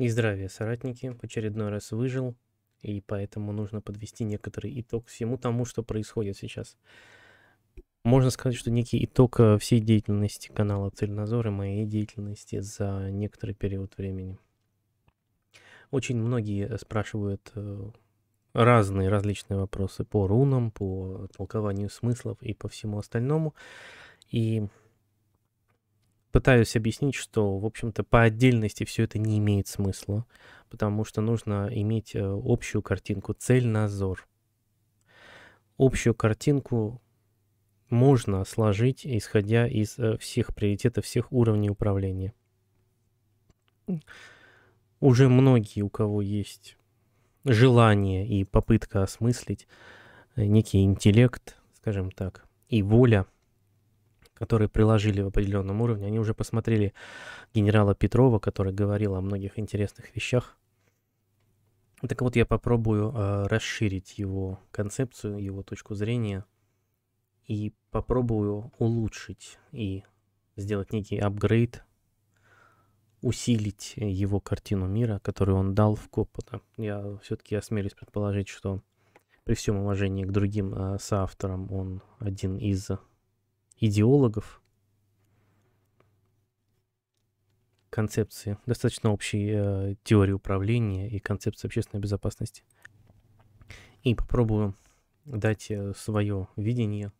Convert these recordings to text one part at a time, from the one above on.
И здравия, соратники. В очередной раз выжил, и поэтому нужно подвести некоторый итог всему тому, что происходит сейчас. Можно сказать, что некий итог э, всей деятельности канала Цельнозор и моей деятельности за некоторый период времени. Очень многие э, спрашивают э, разные различные вопросы по рунам, по толкованию смыслов и по всему остальному. И пытаюсь объяснить, что, в общем-то, по отдельности все это не имеет смысла, потому что нужно иметь э, общую картинку, цель на Общую картинку можно сложить, исходя из э, всех приоритетов, всех уровней управления. Уже многие, у кого есть желание и попытка осмыслить э, некий интеллект, скажем так, и воля – которые приложили в определенном уровне, они уже посмотрели генерала Петрова, который говорил о многих интересных вещах. Так вот, я попробую э, расширить его концепцию, его точку зрения и попробую улучшить и сделать некий апгрейд, усилить его картину мира, которую он дал в Копота. Я все-таки осмелюсь предположить, что при всем уважении к другим э, соавторам он один из идеологов. Концепции, достаточно общей э, теории управления и концепции общественной безопасности. И попробую дать э, свое видение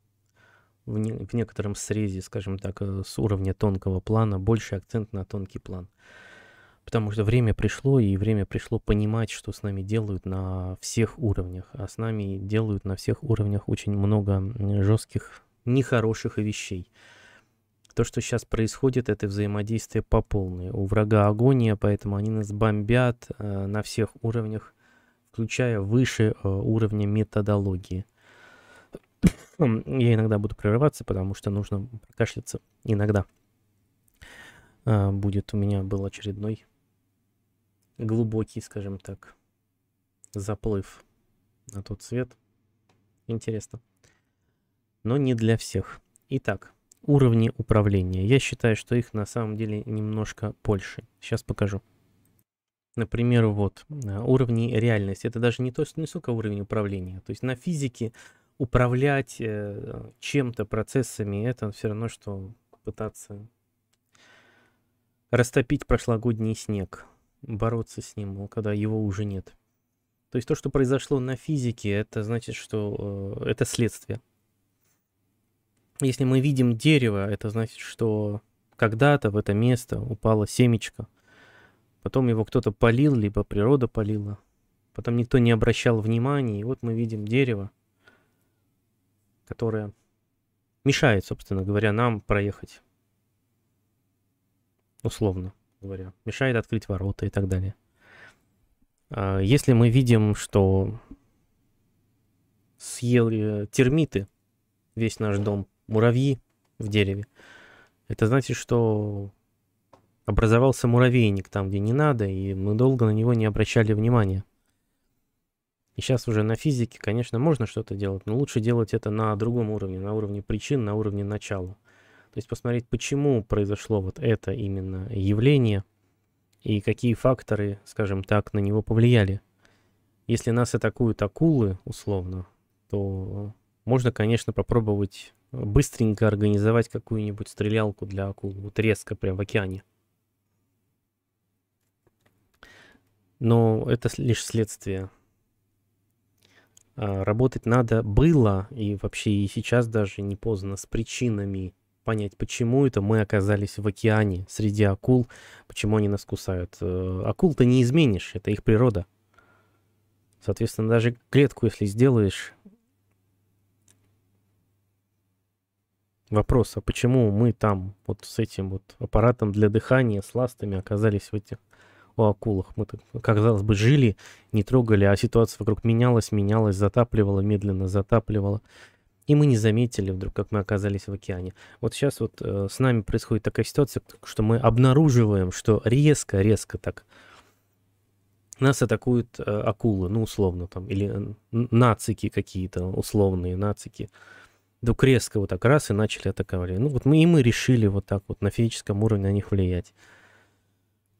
в, не, в некотором срезе, скажем так, э, с уровня тонкого плана, больше акцент на тонкий план. Потому что время пришло, и время пришло понимать, что с нами делают на всех уровнях. А с нами делают на всех уровнях очень много жестких нехороших вещей. То, что сейчас происходит, это взаимодействие по полной. У врага агония, поэтому они нас бомбят э, на всех уровнях, включая выше э, уровня методологии. Я иногда буду прерываться, потому что нужно кашляться. Иногда э, будет у меня был очередной глубокий, скажем так, заплыв на тот свет. Интересно но не для всех. Итак, уровни управления. Я считаю, что их на самом деле немножко больше. Сейчас покажу. Например, вот э, уровни реальности. Это даже не, то, не сколько уровень управления. То есть на физике управлять э, чем-то, процессами, это все равно, что пытаться растопить прошлогодний снег, бороться с ним, когда его уже нет. То есть то, что произошло на физике, это значит, что э, это следствие. Если мы видим дерево, это значит, что когда-то в это место упало семечко. Потом его кто-то полил, либо природа полила. Потом никто не обращал внимания. И вот мы видим дерево, которое мешает, собственно говоря, нам проехать. Условно говоря. Мешает открыть ворота и так далее. А, если мы видим, что съели термиты весь наш дом, муравьи в дереве. Это значит, что образовался муравейник там, где не надо, и мы долго на него не обращали внимания. И сейчас уже на физике, конечно, можно что-то делать, но лучше делать это на другом уровне, на уровне причин, на уровне начала. То есть посмотреть, почему произошло вот это именно явление и какие факторы, скажем так, на него повлияли. Если нас атакуют акулы, условно, то можно, конечно, попробовать быстренько организовать какую-нибудь стрелялку для акул. Вот резко, прям в океане. Но это лишь следствие. А, работать надо было, и вообще и сейчас даже не поздно, с причинами понять, почему это мы оказались в океане среди акул, почему они нас кусают. Э, акул то не изменишь, это их природа. Соответственно, даже клетку, если сделаешь, Вопрос, а почему мы там вот с этим вот аппаратом для дыхания, с ластами оказались в этих у акулах? Мы, казалось бы, жили, не трогали, а ситуация вокруг менялась, менялась, затапливала, медленно затапливала. И мы не заметили вдруг, как мы оказались в океане. Вот сейчас вот э, с нами происходит такая ситуация, что мы обнаруживаем, что резко-резко так нас атакуют э, акулы, ну, условно, там, или нацики какие-то, условные нацики. Э, вдруг резко вот так раз и начали атаковали. Ну вот мы и мы решили вот так вот на физическом уровне на них влиять.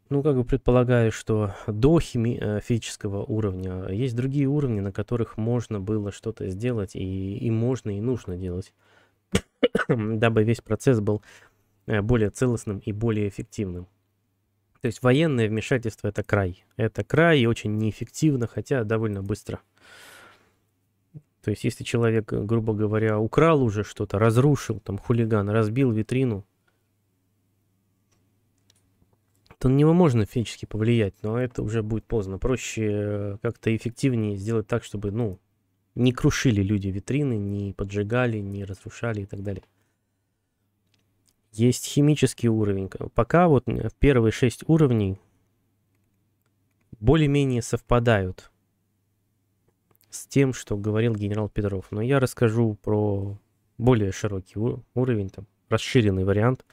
Ну, как бы предполагаю, что до хими- э, физического уровня есть другие уровни, на которых можно было что-то сделать, и, и можно, и нужно делать, дабы весь процесс был э, более целостным и более эффективным. То есть военное вмешательство это край. Это край и очень неэффективно, хотя довольно быстро. То есть, если человек, э, грубо говоря, украл уже что-то, разрушил, там, хулиган, разбил витрину, то на него можно физически повлиять, но это уже будет поздно. Проще э, как-то эффективнее сделать так, чтобы, ну, не крушили люди витрины, не поджигали, не разрушали и так далее. Есть химический уровень. Пока вот в э, первые шесть уровней более-менее совпадают с тем, что говорил генерал Петров. Но я расскажу про более широкий уровень, там, расширенный вариант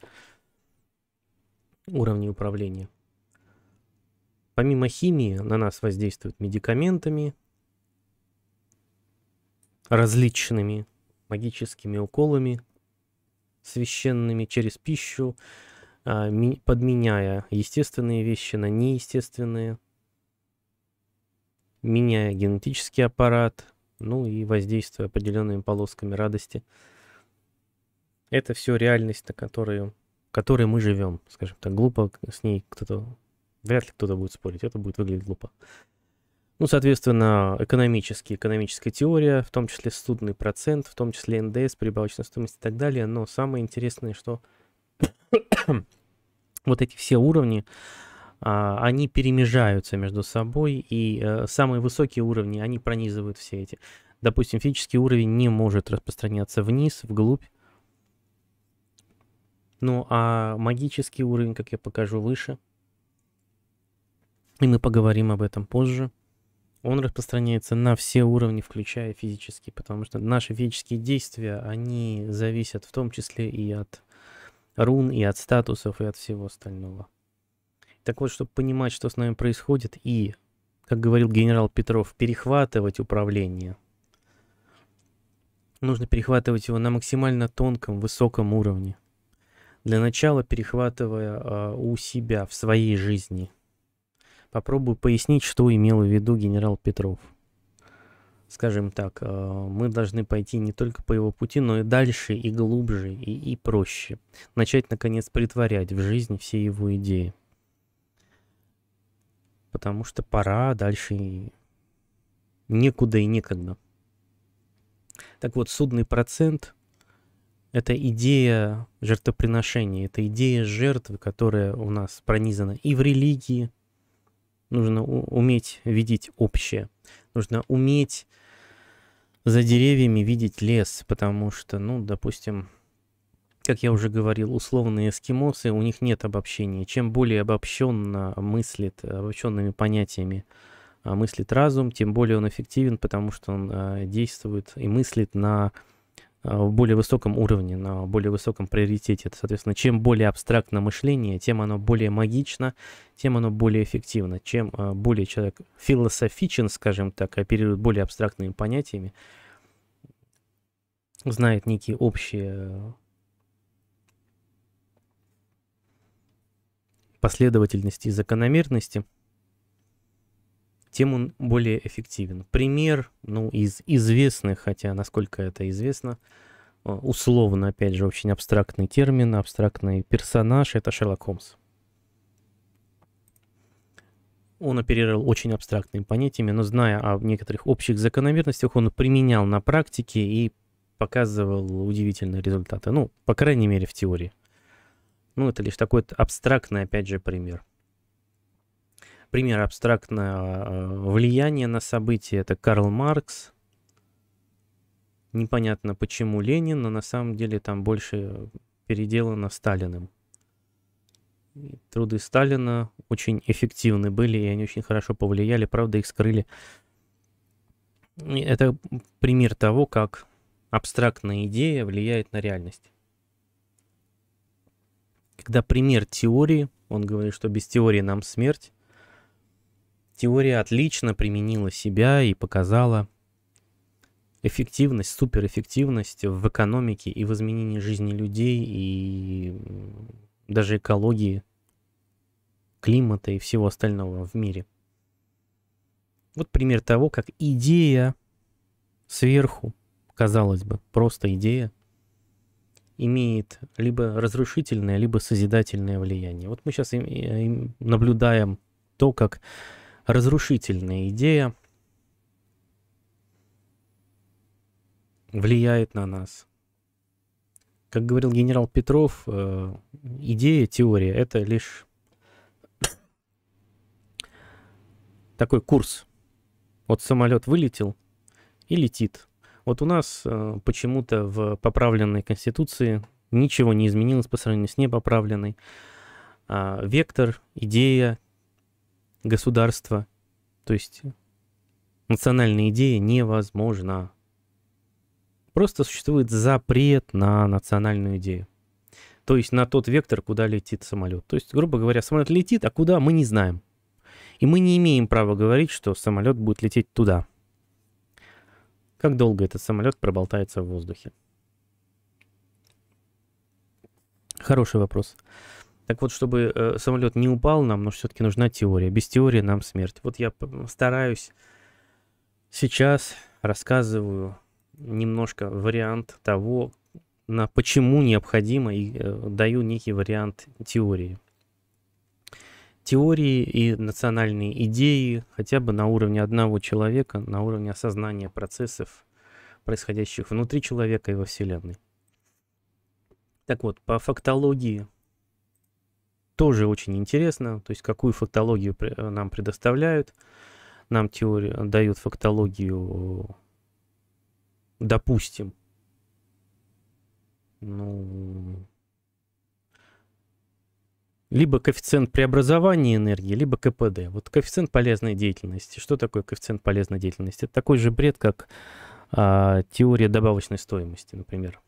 уровней управления. Помимо химии на нас воздействуют медикаментами, различными магическими уколами, священными через пищу, а, подменяя естественные вещи на неестественные – меняя генетический аппарат, ну и воздействуя определенными полосками радости. Это все реальность, на которую, в которой мы живем, скажем так. Глупо с ней кто-то, вряд ли кто-то будет спорить, это будет выглядеть глупо. Ну, соответственно, экономические, экономическая теория, в том числе судный процент, в том числе НДС, прибавочная стоимость и так далее. Но самое интересное, что вот эти все уровни, а, они перемежаются между собой, и э, самые высокие уровни, они пронизывают все эти. Допустим, физический уровень не может распространяться вниз, вглубь. Ну, а магический уровень, как я покажу выше, и мы поговорим об этом позже, он распространяется на все уровни, включая физические, потому что наши физические действия, они зависят в том числе и от рун, и от статусов, и от всего остального. Так вот, чтобы понимать, что с нами происходит, и, как говорил генерал Петров, перехватывать управление, нужно перехватывать его на максимально тонком, высоком уровне. Для начала перехватывая э, у себя в своей жизни. Попробую пояснить, что имел в виду генерал Петров. Скажем так, а, мы должны пойти не только по его пути, но и дальше, и глубже, и, и проще. Начать, наконец, притворять в жизнь все его идеи. Потому что пора дальше некуда и некогда. Так вот, судный процент — это идея жертвоприношения, это идея жертвы, которая у нас пронизана и в религии. Нужно уметь видеть общее. Нужно уметь за деревьями видеть лес, потому что, ну, допустим, как я уже говорил, условные эскимосы, у них нет обобщения. Чем более обобщенно мыслит, обобщенными понятиями а, мыслит разум, тем более он эффективен, потому что он а, действует и мыслит на а, более высоком уровне, на более высоком приоритете. Соответственно, чем более абстрактно мышление, тем оно более магично, тем оно более эффективно. Чем более человек философичен, скажем так, оперирует более абстрактными понятиями, знает некие общие последовательности и закономерности, тем он более эффективен. Пример, ну, из известных, хотя насколько это известно, э, условно, опять же, очень абстрактный термин, абстрактный персонаж, это Шерлок Холмс. Он оперировал очень абстрактными понятиями, но зная о некоторых общих закономерностях, он применял на практике и показывал удивительные результаты. Ну, по крайней мере, в теории. Ну, это лишь такой абстрактный, опять же, пример. Пример абстрактного э, влияния на события — это Карл Маркс. Непонятно, почему Ленин, но на самом деле там больше переделано Сталиным. труды Сталина очень эффективны были, и они очень хорошо повлияли. Правда, их скрыли. Это пример того, как абстрактная идея влияет на реальность всегда пример теории. Он говорит, что без теории нам смерть. Теория отлично применила себя и показала эффективность, суперэффективность в экономике и в изменении жизни людей, и даже экологии, климата и всего остального в мире. Вот пример того, как идея сверху, казалось бы, просто идея, имеет либо разрушительное, либо созидательное влияние. Вот мы сейчас э, наблюдаем то, как разрушительная идея влияет на нас. Как говорил генерал Петров, э, идея, теория — это лишь такой курс. Вот самолет вылетел и летит — вот у нас э, почему-то в поправленной Конституции ничего не изменилось по сравнению с непоправленной. А, вектор, идея, государство, то есть национальная идея невозможна. Просто существует запрет на национальную идею. То есть на тот вектор, куда летит самолет. То есть, грубо говоря, самолет летит, а куда мы не знаем. И мы не имеем права говорить, что самолет будет лететь туда. Как долго этот самолет проболтается в воздухе? Хороший вопрос. Так вот, чтобы э, самолет не упал, нам но все-таки нужна теория. Без теории нам смерть. Вот я стараюсь сейчас рассказываю немножко вариант того, на почему необходимо и э, даю некий вариант теории теории и национальные идеи хотя бы на уровне одного человека, на уровне осознания процессов, происходящих внутри человека и во Вселенной. Так вот, по фактологии тоже очень интересно, то есть какую фактологию э, нам предоставляют. Нам теорию, дают фактологию, допустим, ну, либо коэффициент преобразования энергии, либо КПД. Вот коэффициент полезной деятельности. Что такое коэффициент полезной деятельности? Это такой же бред, как а, теория добавочной стоимости, например.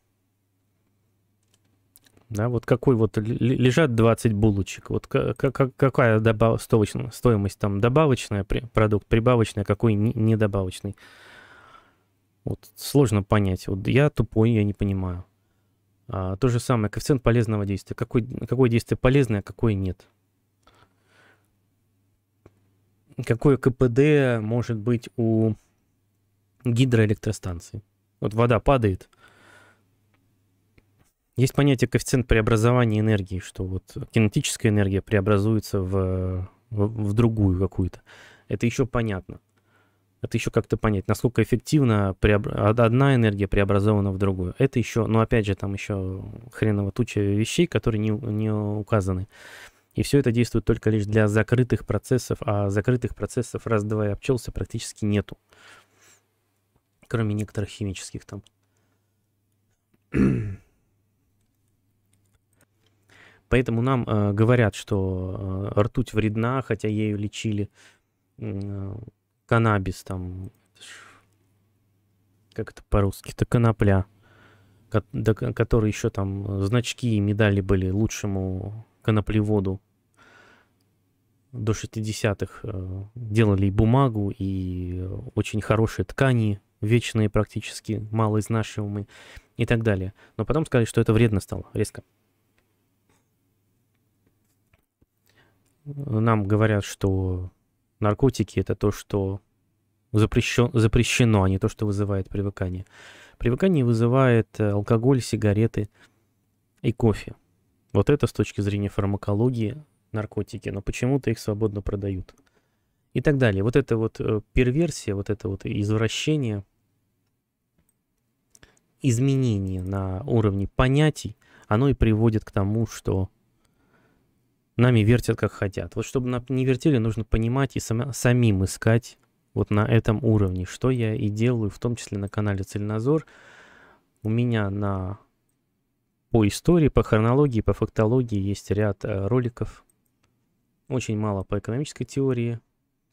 Да, вот какой вот лежат 20 булочек, вот какая добав, стоимость там добавочная, продукт прибавочная, какой недобавочный. Вот сложно понять. Вот я тупой, я не понимаю. А, то же самое, коэффициент полезного действия. Какой, какое действие полезное, а какое нет. Какое КПД может быть у гидроэлектростанции? Вот вода падает. Есть понятие коэффициент преобразования энергии, что вот кинетическая энергия преобразуется в, в, в другую какую-то. Это еще понятно это еще как-то понять, насколько эффективно преобр... одна энергия преобразована в другую. Это еще, ну опять же, там еще хреново туча вещей, которые не, не указаны. И все это действует только лишь для закрытых процессов, а закрытых процессов раз-два и обчелся практически нету. Кроме некоторых химических там. Поэтому нам э, говорят, что э, ртуть вредна, хотя ею лечили э, каннабис там. Как это по-русски? Это конопля. Ко да, который еще там значки и медали были лучшему коноплеводу до 60-х э, делали и бумагу, и э, очень хорошие ткани, вечные практически, малоизнашиваемые и так далее. Но потом сказали, что это вредно стало резко. Нам говорят, что Наркотики это то, что запрещен, запрещено, а не то, что вызывает привыкание. Привыкание вызывает э, алкоголь, сигареты и кофе. Вот это с точки зрения фармакологии наркотики, но почему-то их свободно продают. И так далее. Вот это вот э, перверсия, вот это вот извращение, изменение на уровне понятий, оно и приводит к тому, что нами вертят как хотят. Вот чтобы нам не вертели, нужно понимать и сам, самим искать вот на этом уровне, что я и делаю, в том числе на канале Цельнозор. У меня на по истории, по хронологии, по фактологии есть ряд э, роликов. Очень мало по экономической теории,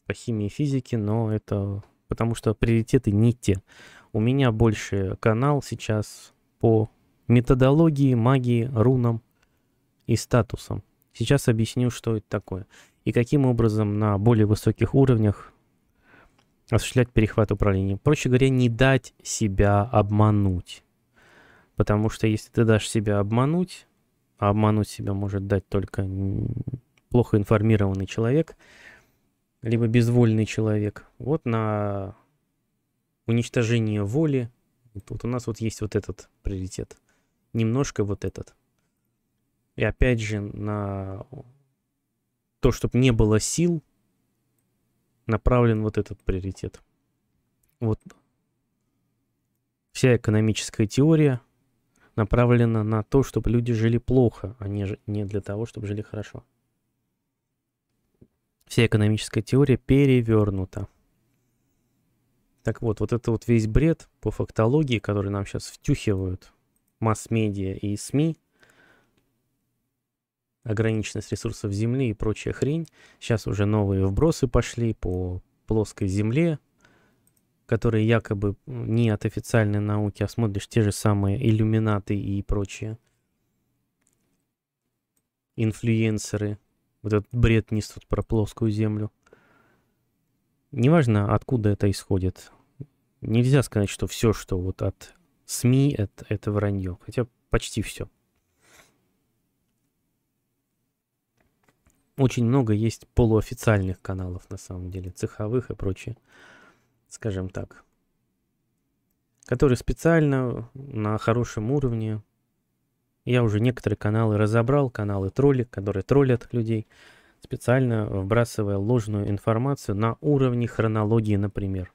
по химии и физике, но это потому что приоритеты не те. У меня больше канал сейчас по методологии, магии, рунам и статусам. Сейчас объясню, что это такое и каким образом на более высоких уровнях осуществлять перехват управления. Проще говоря, не дать себя обмануть. Потому что если ты дашь себя обмануть, а обмануть себя может дать только плохо информированный человек, либо безвольный человек, вот на уничтожение воли, вот у нас вот есть вот этот приоритет. Немножко вот этот. И опять же, на то, чтобы не было сил, направлен вот этот приоритет. Вот вся экономическая теория направлена на то, чтобы люди жили плохо, а не, не для того, чтобы жили хорошо. Вся экономическая теория перевернута. Так вот, вот это вот весь бред по фактологии, который нам сейчас втюхивают масс-медиа и СМИ – ограниченность ресурсов Земли и прочая хрень. Сейчас уже новые вбросы пошли по плоской Земле, которые якобы не от официальной науки, а смотришь те же самые иллюминаты и прочие инфлюенсеры. Вот этот бред несут про плоскую Землю. Неважно, откуда это исходит. Нельзя сказать, что все, что вот от СМИ, это, это вранье. Хотя почти все. очень много есть полуофициальных каналов на самом деле, цеховых и прочее, скажем так, которые специально на хорошем уровне. Я уже некоторые каналы разобрал, каналы тролли, которые троллят людей, специально вбрасывая ложную информацию на уровне хронологии, например.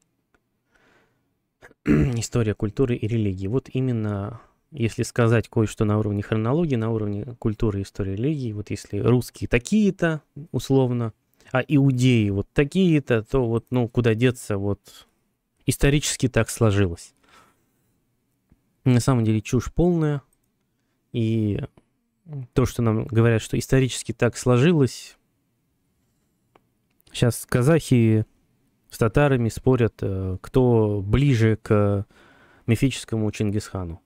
История культуры и религии. Вот именно если сказать кое-что на уровне хронологии, на уровне культуры, истории, религии, вот если русские такие-то, условно, а иудеи вот такие-то, то вот, ну, куда деться, вот исторически так сложилось. На самом деле чушь полная, и то, что нам говорят, что исторически так сложилось, сейчас казахи с татарами спорят, э, кто ближе к мифическому Чингисхану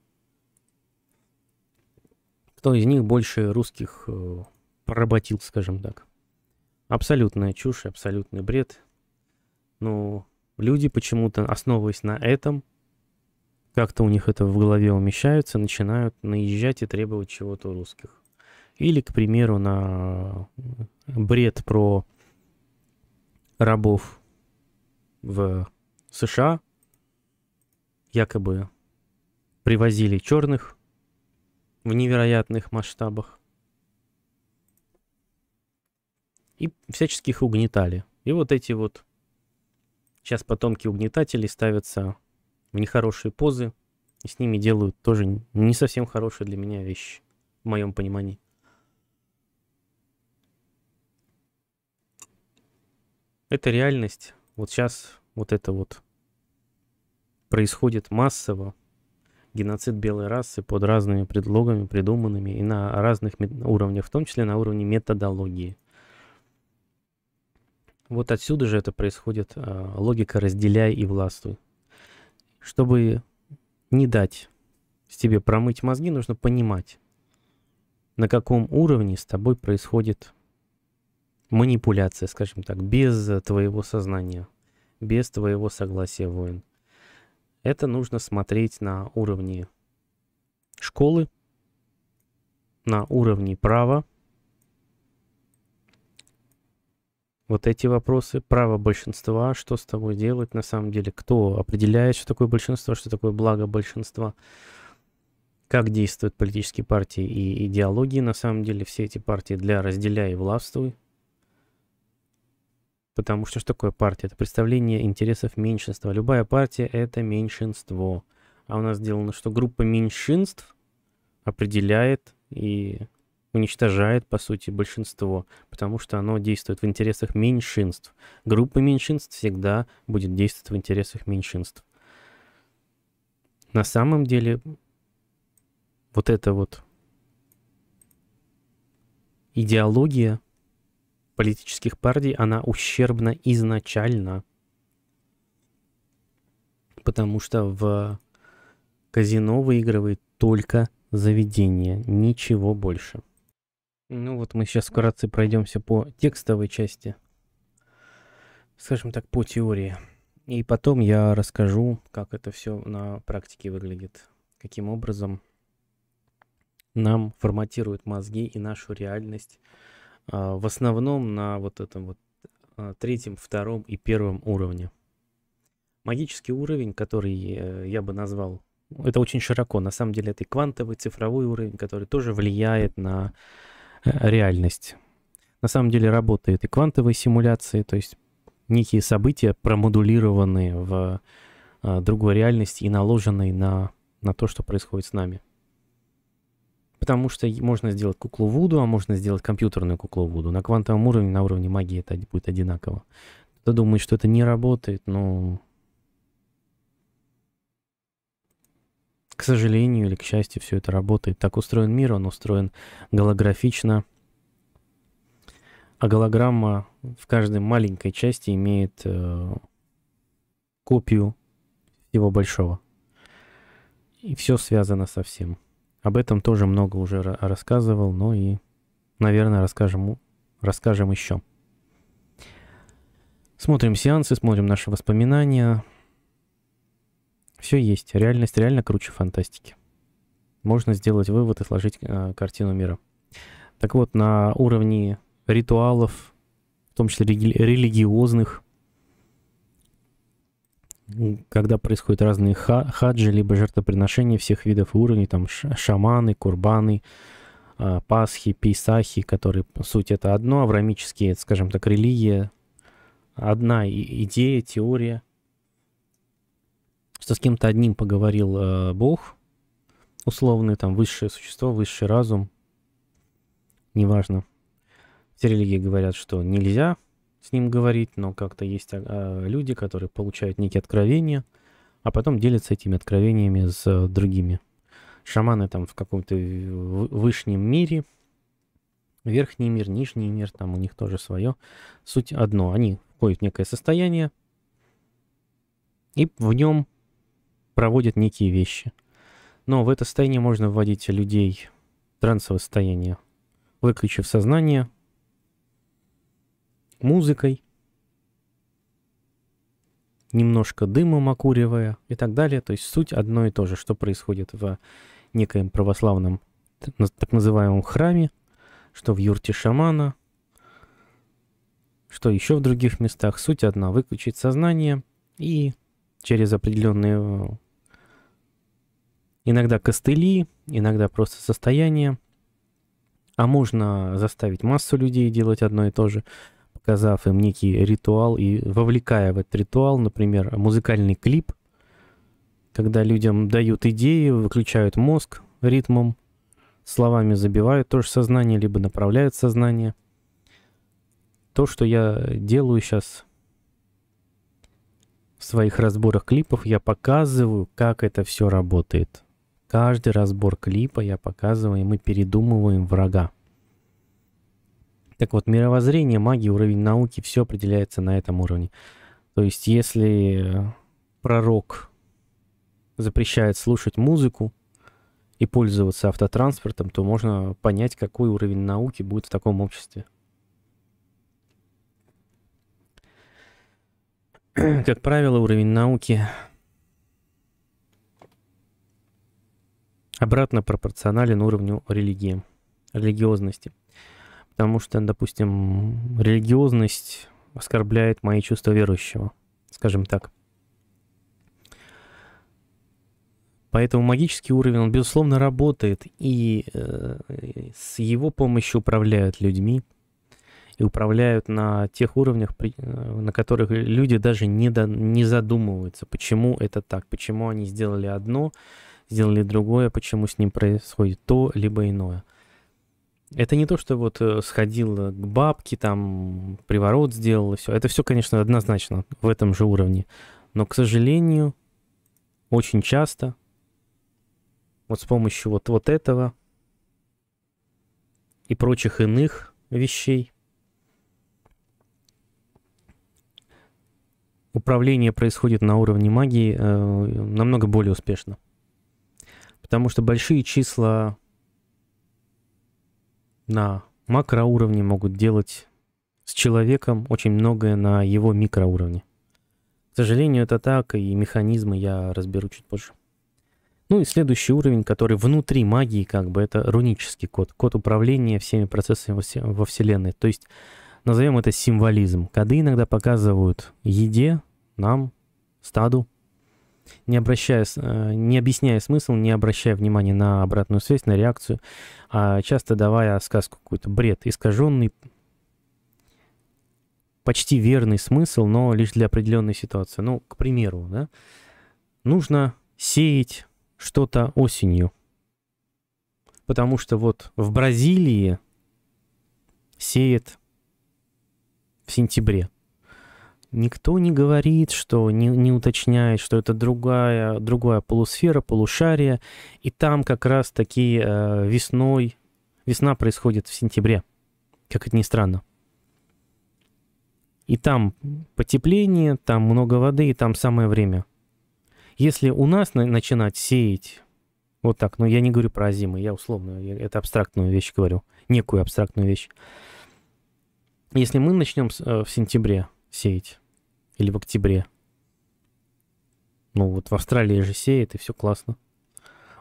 кто из них больше русских э, поработил, скажем так. Абсолютная чушь, абсолютный бред. Но люди почему-то, основываясь на этом, как-то у них это в голове умещается, начинают наезжать и требовать чего-то у русских. Или, к примеру, на э, бред про рабов в США якобы привозили черных, в невероятных масштабах. И всяческих угнетали. И вот эти вот сейчас потомки угнетателей ставятся в нехорошие позы, и с ними делают тоже не совсем хорошие для меня вещи, в моем понимании. Это реальность. Вот сейчас вот это вот происходит массово геноцид белой расы под разными предлогами, придуманными и на разных уровнях, в том числе на уровне методологии. Вот отсюда же это происходит а, логика «разделяй и властвуй». Чтобы не дать себе промыть мозги, нужно понимать, на каком уровне с тобой происходит манипуляция, скажем так, без твоего сознания, без твоего согласия, воин. Это нужно смотреть на уровне школы, на уровне права. Вот эти вопросы. Право большинства, что с тобой делать на самом деле, кто определяет, что такое большинство, что такое благо большинства, как действуют политические партии и идеологии. На самом деле все эти партии для разделяй и властвуй. Потому что что такое партия? Это представление интересов меньшинства. Любая партия — это меньшинство. А у нас сделано, что группа меньшинств определяет и уничтожает, по сути, большинство, потому что оно действует в интересах меньшинств. Группа меньшинств всегда будет действовать в интересах меньшинств. На самом деле, вот эта вот идеология — политических партий, она ущербна изначально. Потому что в казино выигрывает только заведение, ничего больше. Ну вот мы сейчас вкратце пройдемся по текстовой части, скажем так, по теории. И потом я расскажу, как это все на практике выглядит, каким образом нам форматируют мозги и нашу реальность а, в основном на вот этом вот а, третьем, втором и первом уровне. Магический уровень, который э, я бы назвал, ну, это очень широко, на самом деле это и квантовый, цифровой уровень, который тоже влияет на э, реальность. На самом деле работают и квантовые симуляции, то есть некие события промодулированы в а, другой реальности и наложенные на, на то, что происходит с нами. Потому что можно сделать куклу Вуду, а можно сделать компьютерную куклу Вуду. На квантовом уровне, на уровне магии это будет одинаково. Кто думает, что это не работает, но... К сожалению или к счастью, все это работает. Так устроен мир, он устроен голографично. А голограмма в каждой маленькой части имеет э, копию всего большого. И все связано со всем. Об этом тоже много уже рассказывал, но и, наверное, расскажем, расскажем еще. Смотрим сеансы, смотрим наши воспоминания. Все есть. Реальность реально круче фантастики. Можно сделать вывод и сложить э, картину мира. Так вот, на уровне ритуалов, в том числе религиозных, когда происходят разные хаджи, либо жертвоприношения всех видов и уровней, там шаманы, курбаны, а, пасхи, пейсахи, которые, суть, это одно, аврамические, скажем так, религия, одна идея, теория, что с кем-то одним поговорил а, Бог, условный, там, высшее существо, высший разум, неважно. Все религии говорят, что нельзя – с ним говорить, но как-то есть э, люди, которые получают некие откровения, а потом делятся этими откровениями с э, другими. Шаманы там в каком-то э, высшем мире, верхний мир, нижний мир, там у них тоже свое. Суть одно, они входят в некое состояние и в нем проводят некие вещи. Но в это состояние можно вводить людей в трансовое состояние, выключив сознание – музыкой, немножко дымом окуривая и так далее. То есть суть одно и то же, что происходит в некоем православном так называемом храме, что в юрте шамана, что еще в других местах. Суть одна — выключить сознание и через определенные э, иногда костыли, иногда просто состояние, а можно заставить массу людей делать одно и то же — сказав им некий ритуал и вовлекая в этот ритуал, например, музыкальный клип, когда людям дают идеи, выключают мозг ритмом, словами забивают тоже сознание, либо направляют сознание. То, что я делаю сейчас в своих разборах клипов, я показываю, как это все работает. Каждый разбор клипа я показываю, и мы передумываем врага. Так вот, мировоззрение, магия, уровень науки, все определяется на этом уровне. То есть, если э, пророк запрещает слушать музыку и пользоваться автотранспортом, то можно понять, какой уровень науки будет в таком обществе. Как правило, уровень науки обратно пропорционален уровню религии, религиозности потому что, допустим, религиозность оскорбляет мои чувства верующего, скажем так. Поэтому магический уровень, он, безусловно, работает, и э, с его помощью управляют людьми, и управляют на тех уровнях, при, э, на которых люди даже не, до, не задумываются, почему это так, почему они сделали одно, сделали другое, почему с ним происходит то, либо иное. Это не то, что вот э, сходил э, к бабке, там приворот сделал и все. Это все, конечно, однозначно в этом же уровне. Но, к сожалению, очень часто вот с помощью вот, вот этого и прочих иных вещей управление происходит на уровне магии э, намного более успешно. Потому что большие числа на макроуровне могут делать с человеком очень многое на его микроуровне. К сожалению, это так, и механизмы я разберу чуть позже. Ну и следующий уровень, который внутри магии, как бы, это рунический код. Код управления всеми процессами во Вселенной. То есть, назовем это символизм. Коды иногда показывают еде, нам, стаду, не обращая, э, не объясняя смысл, не обращая внимания на обратную связь, на реакцию, а часто давая сказку какой-то бред, искаженный, почти верный смысл, но лишь для определенной ситуации. Ну, к примеру, да, нужно сеять что-то осенью, потому что вот в Бразилии сеет в сентябре – Никто не говорит, что не, не уточняет, что это другая, другая полусфера, полушарие. И там как раз таки э, весной, весна происходит в сентябре, как это ни странно. И там потепление, там много воды, и там самое время. Если у нас на, начинать сеять вот так, но ну, я не говорю про зимы, я условно, я это абстрактную вещь говорю, некую абстрактную вещь. Если мы начнем с, э, в сентябре, сеять. Или в октябре. Ну вот в Австралии же сеет, и все классно.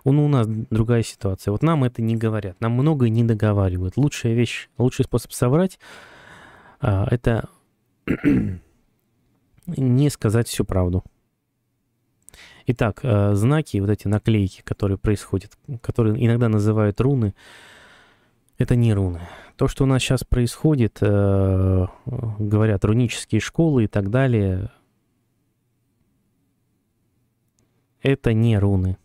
Ну, у нас другая ситуация. Вот нам это не говорят. Нам многое не договаривают. Лучшая вещь, лучший способ соврать а, это не сказать всю правду. Итак, э, знаки, вот эти наклейки, которые происходят, которые иногда называют руны, это не руны. То, что у нас сейчас происходит, э, говорят, рунические школы и так далее, это не руны.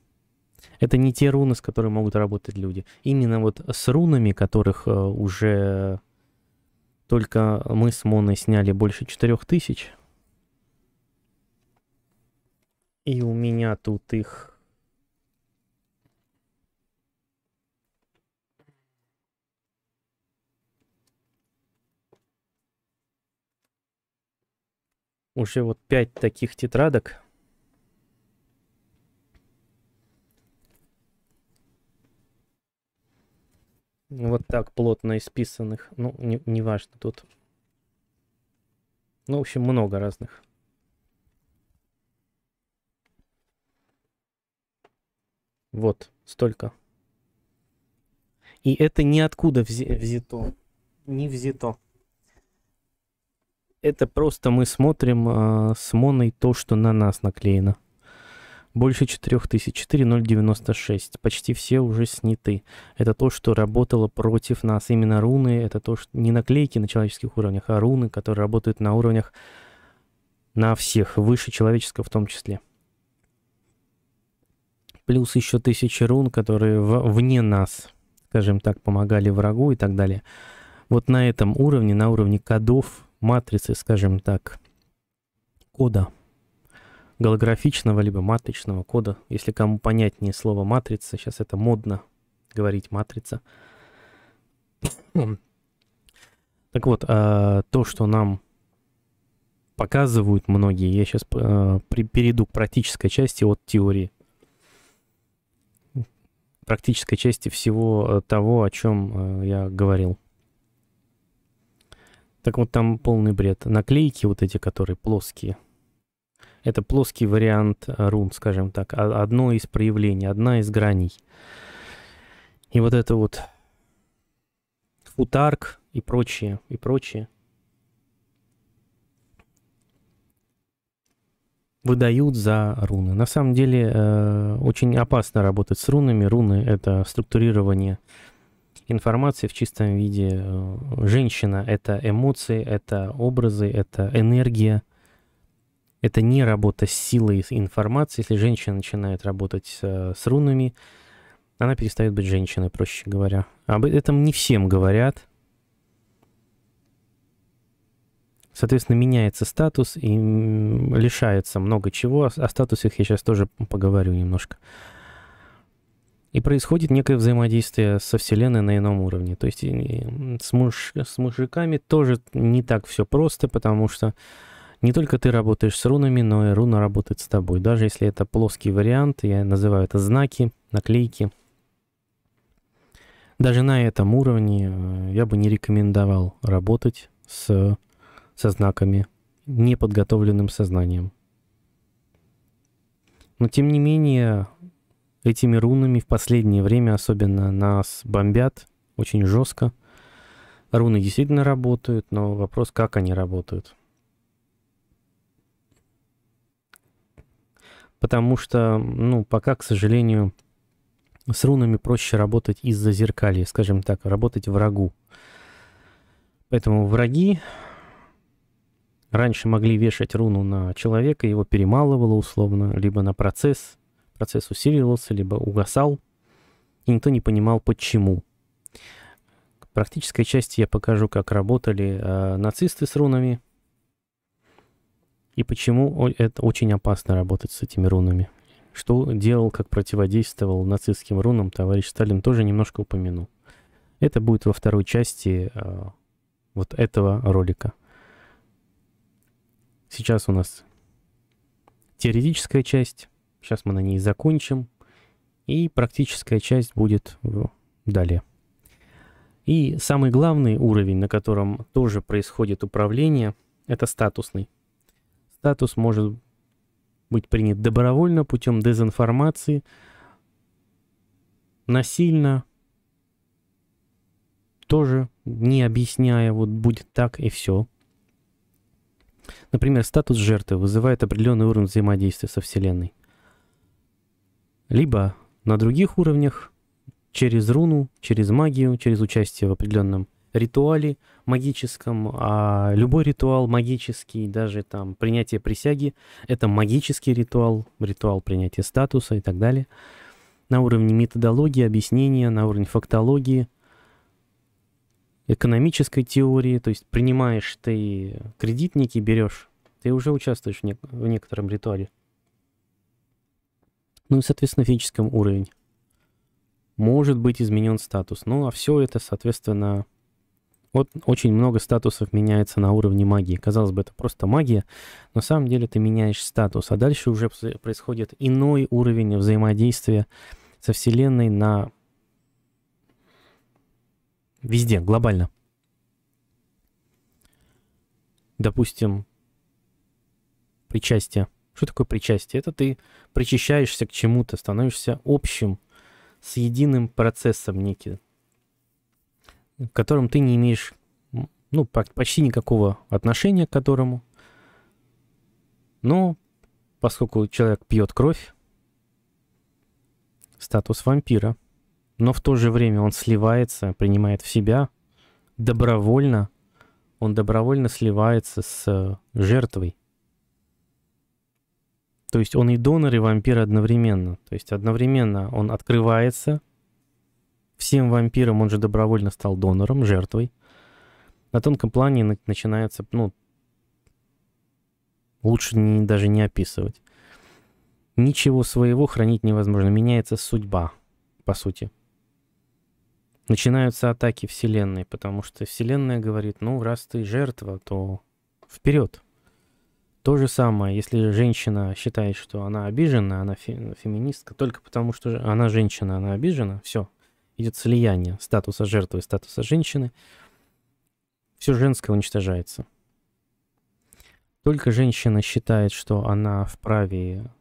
Это не те руны, с которыми могут работать люди. Именно вот с рунами, которых э, уже только мы с Моной сняли больше 4000. И у меня тут их уже вот пять таких тетрадок. Вот так плотно исписанных. Ну, не, не важно тут. Ну, в общем, много разных. Вот, столько. И это ниоткуда взято. Не взято. Это просто мы смотрим э, с моной то, что на нас наклеено. Больше 4000, 4096. Почти все уже сняты. Это то, что работало против нас. Именно руны, это то, что не наклейки на человеческих уровнях, а руны, которые работают на уровнях на всех, выше человеческого в том числе. Плюс еще тысячи рун, которые в, вне нас, скажем так, помогали врагу и так далее. Вот на этом уровне, на уровне кодов, матрицы, скажем так, кода голографичного либо матричного кода. Если кому понятнее слово матрица, сейчас это модно говорить матрица. Так вот, а, то, что нам показывают многие, я сейчас э, перейду к практической части от теории. Практической части всего э, того, о чем э, я говорил. Так вот там полный бред. Наклейки вот эти, которые плоские. Это плоский вариант э, рун, скажем так. А, одно из проявлений, одна из граней. И вот это вот футарк и прочее, и прочее. выдают за руны. На самом деле э, очень опасно работать с рунами. Руны — это структурирование информация в чистом виде. Женщина — это эмоции, это образы, это энергия. Это не работа с силой информации. Если женщина начинает работать э, с рунами, она перестает быть женщиной, проще говоря. Об этом не всем говорят. Соответственно, меняется статус и лишается много чего. О статусах я сейчас тоже поговорю немножко. И происходит некое взаимодействие со Вселенной на ином уровне. То есть с, муж, с мужиками тоже не так все просто, потому что не только ты работаешь с рунами, но и руна работает с тобой. Даже если это плоский вариант, я называю это знаки, наклейки. Даже на этом уровне э, я бы не рекомендовал работать с, со знаками неподготовленным сознанием. Но тем не менее, Этими рунами в последнее время особенно нас бомбят очень жестко. Руны действительно работают, но вопрос, как они работают. Потому что, ну, пока, к сожалению, с рунами проще работать из-за зеркалья, скажем так, работать врагу. Поэтому враги раньше могли вешать руну на человека, его перемалывало условно, либо на процесс – процесс усиливался, либо угасал, и никто не понимал, почему. К практической части я покажу, как работали э, нацисты с рунами, и почему это очень опасно работать с этими рунами. Что делал, как противодействовал нацистским рунам, товарищ Сталин тоже немножко упомяну Это будет во второй части э, вот этого ролика. Сейчас у нас теоретическая часть. Сейчас мы на ней закончим. И практическая часть будет далее. И самый главный уровень, на котором тоже происходит управление, это статусный. Статус может быть принят добровольно путем дезинформации, насильно, тоже не объясняя, вот будет так и все. Например, статус жертвы вызывает определенный уровень взаимодействия со Вселенной либо на других уровнях, через руну, через магию, через участие в определенном ритуале магическом, а любой ритуал магический, даже там принятие присяги, это магический ритуал, ритуал принятия статуса и так далее. На уровне методологии, объяснения, на уровне фактологии, экономической теории, то есть принимаешь ты кредитники, берешь, ты уже участвуешь в, не в некотором ритуале ну и, соответственно, физическом уровень. Может быть изменен статус. Ну, а все это, соответственно, вот очень много статусов меняется на уровне магии. Казалось бы, это просто магия, но на самом деле ты меняешь статус, а дальше уже происходит иной уровень взаимодействия со Вселенной на везде, глобально. Допустим, причастие – что такое причастие? Это ты причащаешься к чему-то, становишься общим, с единым процессом неким, в котором ты не имеешь ну, почти никакого отношения к которому. Но поскольку человек пьет кровь, статус вампира. Но в то же время он сливается, принимает в себя добровольно. Он добровольно сливается с жертвой. То есть он и донор, и вампир одновременно. То есть одновременно он открывается всем вампирам, он же добровольно стал донором, жертвой. На тонком плане начинается, ну, лучше не, даже не описывать. Ничего своего хранить невозможно. Меняется судьба, по сути. Начинаются атаки Вселенной, потому что Вселенная говорит, ну, раз ты жертва, то вперед. То же самое, если женщина считает, что она обижена, она феминистка, только потому что она женщина, она обижена, все, идет слияние статуса жертвы и статуса женщины, все женское уничтожается. Только женщина считает, что она вправе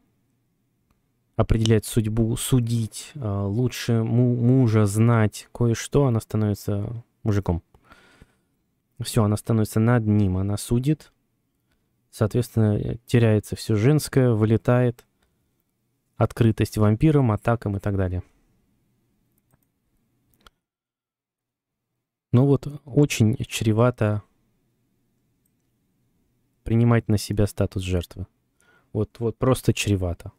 определять судьбу, судить, э, лучше мужа знать кое-что, она становится мужиком. Все, она становится над ним, она судит, Соответственно, теряется все женское, вылетает открытость вампирам, атакам и так далее. Но ну вот очень чревато принимать на себя статус жертвы. Вот, вот просто чревато.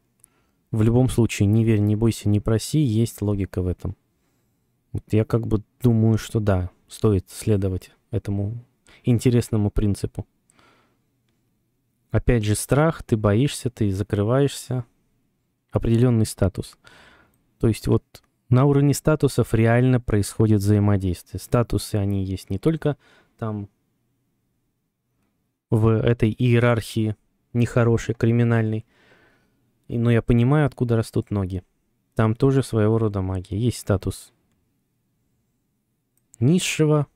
В любом случае, не верь, не бойся, не проси, есть логика в этом. Вот я как бы думаю, что да, стоит следовать этому интересному принципу. Опять же страх, ты боишься, ты закрываешься. Определенный статус. То есть вот на уровне статусов реально происходит взаимодействие. Статусы, они есть не только там в этой иерархии нехорошей, криминальной. И, но я понимаю, откуда растут ноги. Там тоже своего рода магия. Есть статус низшего,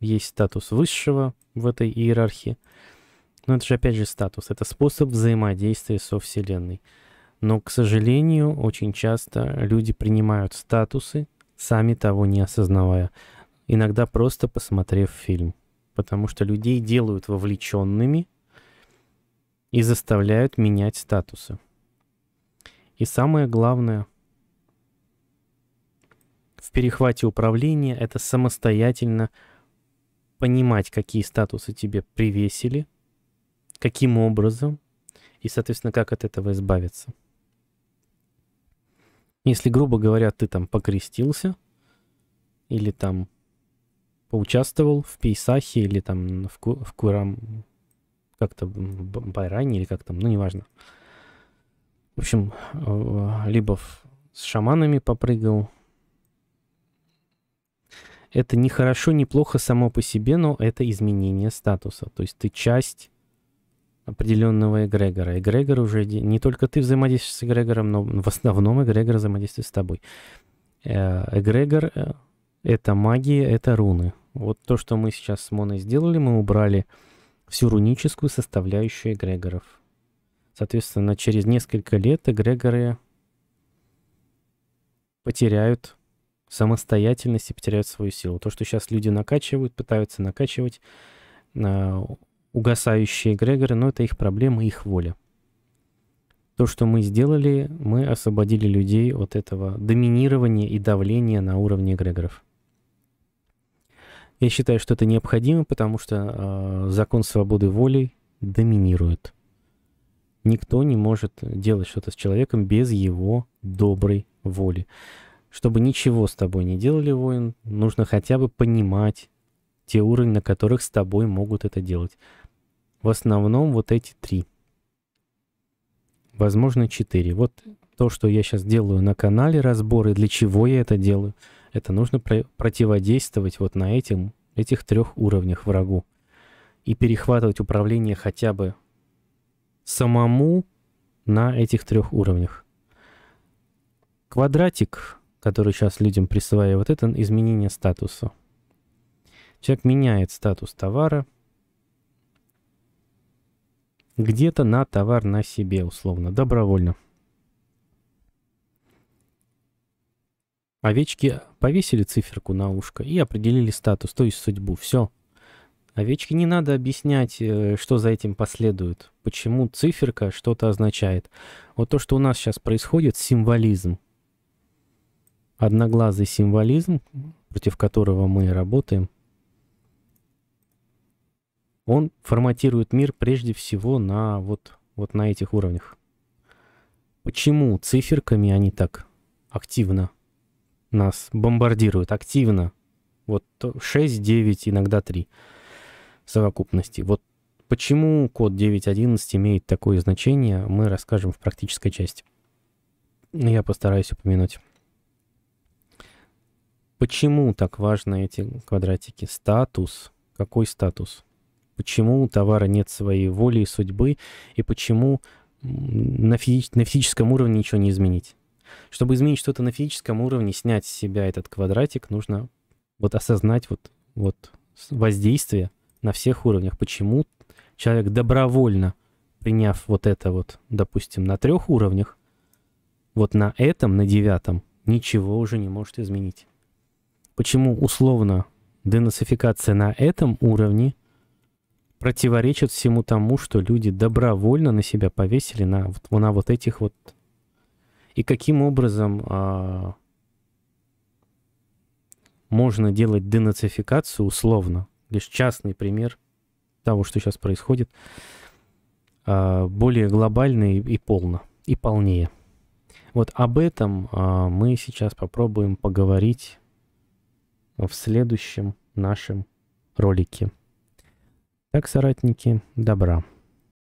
есть статус высшего в этой иерархии. Но ну, это же опять же статус, это способ взаимодействия со Вселенной. Но, к сожалению, очень часто люди принимают статусы, сами того не осознавая. Иногда просто посмотрев фильм. Потому что людей делают вовлеченными и заставляют менять статусы. И самое главное, в перехвате управления это самостоятельно понимать, какие статусы тебе привесили – каким образом и, соответственно, как от этого избавиться. Если, грубо говоря, ты там покрестился или там поучаствовал в Пейсахе или там в, ку в Курам, как-то Байране или как там, ну, неважно. В общем, э, либо в, с шаманами попрыгал. Это не хорошо, не плохо само по себе, но это изменение статуса. То есть ты часть определенного эгрегора. Эгрегор уже не только ты взаимодействуешь с эгрегором, но в основном эгрегор взаимодействует с тобой. Э, эгрегор э, — это магия, это руны. Вот то, что мы сейчас с Моной сделали, мы убрали всю руническую составляющую эгрегоров. Соответственно, через несколько лет эгрегоры потеряют самостоятельность и потеряют свою силу. То, что сейчас люди накачивают, пытаются накачивать, э, угасающие эгрегоры, но это их проблема, их воля. То, что мы сделали, мы освободили людей от этого доминирования и давления на уровне эгрегоров. Я считаю, что это необходимо, потому что э, закон свободы воли доминирует. Никто не может делать что-то с человеком без его доброй воли. Чтобы ничего с тобой не делали, воин, нужно хотя бы понимать те уровни, на которых с тобой могут это делать. В основном вот эти три. Возможно, четыре. Вот то, что я сейчас делаю на канале, разборы, для чего я это делаю, это нужно про противодействовать вот на этим, этих трех уровнях врагу. И перехватывать управление хотя бы самому на этих трех уровнях. Квадратик, который сейчас людям присваивает, это изменение статуса. Человек меняет статус товара – где-то на товар на себе, условно, добровольно. Овечки повесили циферку на ушко и определили статус, то есть судьбу. Все. Овечке не надо объяснять, э, что за этим последует, почему циферка что-то означает. Вот то, что у нас сейчас происходит, символизм. Одноглазый символизм, против которого мы работаем – он форматирует мир прежде всего на вот, вот на этих уровнях. Почему циферками они так активно нас бомбардируют? Активно. Вот 6, 9, иногда 3 совокупности. Вот почему код 9.11 имеет такое значение, мы расскажем в практической части. Я постараюсь упомянуть. Почему так важны эти квадратики? Статус. Какой статус? почему у товара нет своей воли и судьбы, и почему на, физи на физическом уровне ничего не изменить. Чтобы изменить что-то на физическом уровне, снять с себя этот квадратик, нужно вот осознать вот, вот воздействие на всех уровнях. Почему человек добровольно, приняв вот это вот, допустим, на трех уровнях, вот на этом, на девятом, ничего уже не может изменить. Почему условно денацификация на этом уровне противоречит всему тому, что люди добровольно на себя повесили на, на вот этих вот... И каким образом а, можно делать денацификацию условно? Лишь частный пример того, что сейчас происходит, а, более глобально и, и полно, и полнее. Вот об этом а, мы сейчас попробуем поговорить в следующем нашем ролике. Так, соратники, добра.